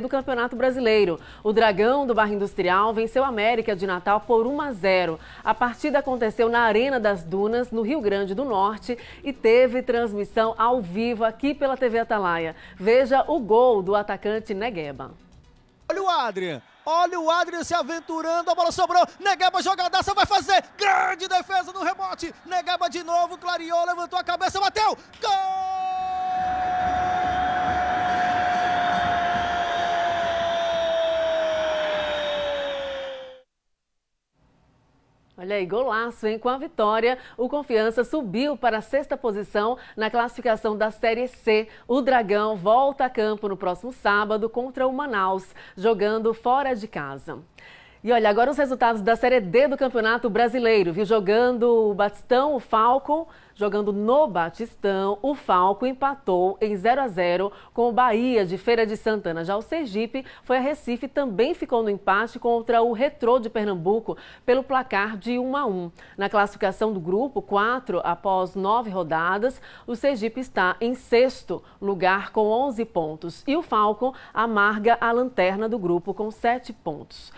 do Campeonato Brasileiro. O Dragão do Barra Industrial venceu a América de Natal por 1 a 0. A partida aconteceu na Arena das Dunas, no Rio Grande do Norte, e teve transmissão ao vivo aqui pela TV Atalaia. Veja o gol do atacante Negueba. Olha o Adrian. Olha o Adrian se aventurando, a bola sobrou, Negueba jogadaça, vai fazer, grande defesa no rebote, Negueba de novo, clareou, levantou a cabeça, bateu, Olha aí, golaço, hein? Com a vitória, o Confiança subiu para a sexta posição na classificação da Série C. O Dragão volta a campo no próximo sábado contra o Manaus, jogando fora de casa. E olha, agora os resultados da Série D do Campeonato Brasileiro, viu? Jogando o Batistão, o Falcon, jogando no Batistão, o Falco empatou em 0 a 0 com o Bahia de Feira de Santana. Já o Sergipe foi a Recife também ficou no empate contra o Retrô de Pernambuco pelo placar de 1 a 1. Na classificação do grupo 4, após nove rodadas, o Sergipe está em sexto lugar com 11 pontos e o Falcon amarga a lanterna do grupo com 7 pontos.